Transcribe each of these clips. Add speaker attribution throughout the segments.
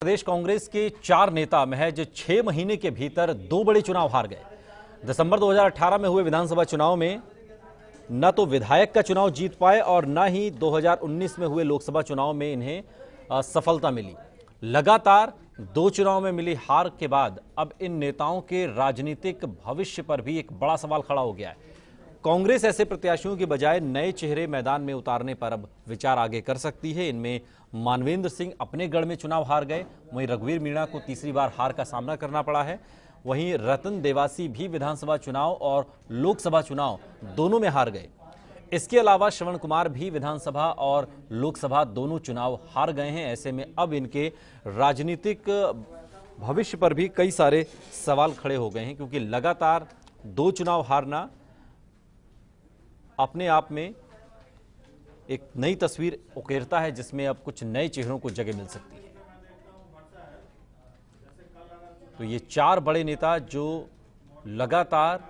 Speaker 1: प्रदेश कांग्रेस के चार नेता महज छह महीने के भीतर दो बड़े चुनाव हार गए दिसंबर 2018 में हुए विधानसभा चुनाव में न तो विधायक का चुनाव जीत पाए और न ही 2019 में हुए लोकसभा चुनाव में इन्हें सफलता मिली लगातार दो चुनाव में मिली हार के बाद अब इन नेताओं के राजनीतिक भविष्य पर भी एक बड़ा सवाल खड़ा हो गया है कांग्रेस ऐसे प्रत्याशियों के बजाय नए चेहरे मैदान में उतारने पर अब विचार आगे कर सकती है इनमें मानवेंद्र सिंह अपने गढ़ में चुनाव हार गए वहीं रघुवीर मीणा को तीसरी बार हार का सामना करना पड़ा है वहीं रतन देवासी भी विधानसभा चुनाव और लोकसभा चुनाव दोनों में हार गए इसके अलावा श्रवण कुमार भी विधानसभा और लोकसभा दोनों चुनाव हार गए हैं ऐसे में अब इनके राजनीतिक भविष्य पर भी कई सारे सवाल खड़े हो गए हैं क्योंकि लगातार दो चुनाव हारना अपने आप में एक नई तस्वीर उकेरता है जिसमें अब कुछ नए चेहरों को जगह मिल सकती है तो ये चार बड़े नेता जो लगातार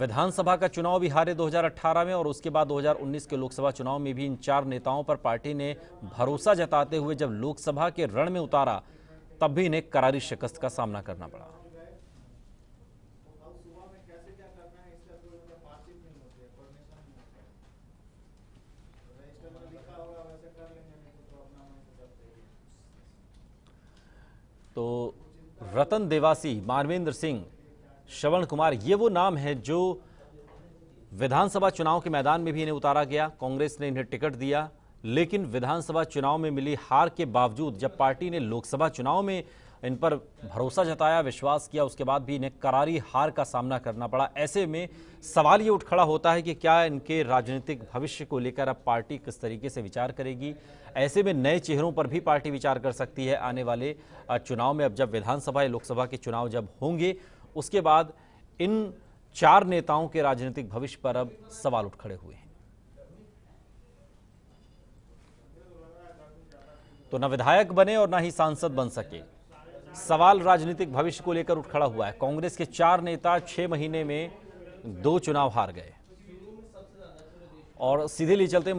Speaker 1: विधानसभा का चुनाव भी हारे 2018 में और उसके बाद 2019 के लोकसभा चुनाव में भी इन चार नेताओं पर पार्टी ने भरोसा जताते हुए जब लोकसभा के रण में उतारा तब भी इन्हें करारी शिकस्त का सामना करना पड़ा तो रतन देवासी मानवेंद्र सिंह श्रवण कुमार ये वो नाम है जो विधानसभा चुनाव के मैदान में भी इन्हें उतारा गया कांग्रेस ने इन्हें टिकट दिया लेकिन विधानसभा चुनाव में मिली हार के बावजूद जब पार्टी ने लोकसभा चुनाव में इन पर भरोसा जताया विश्वास किया उसके बाद भी इन्हें करारी हार का सामना करना पड़ा ऐसे में सवाल ये उठ खड़ा होता है कि क्या इनके राजनीतिक भविष्य को लेकर अब पार्टी किस तरीके से विचार करेगी ऐसे में नए चेहरों पर भी पार्टी विचार कर सकती है आने वाले चुनाव में अब जब विधानसभा या लोकसभा के चुनाव जब होंगे उसके बाद इन चार नेताओं के राजनीतिक भविष्य पर अब सवाल उठ खड़े हुए हैं तो न विधायक बने और न ही सांसद बन सके सवाल राजनीतिक भविष्य को लेकर उठ खड़ा हुआ है कांग्रेस के चार नेता छह महीने में दो चुनाव हार गए और सीधे लिए चलते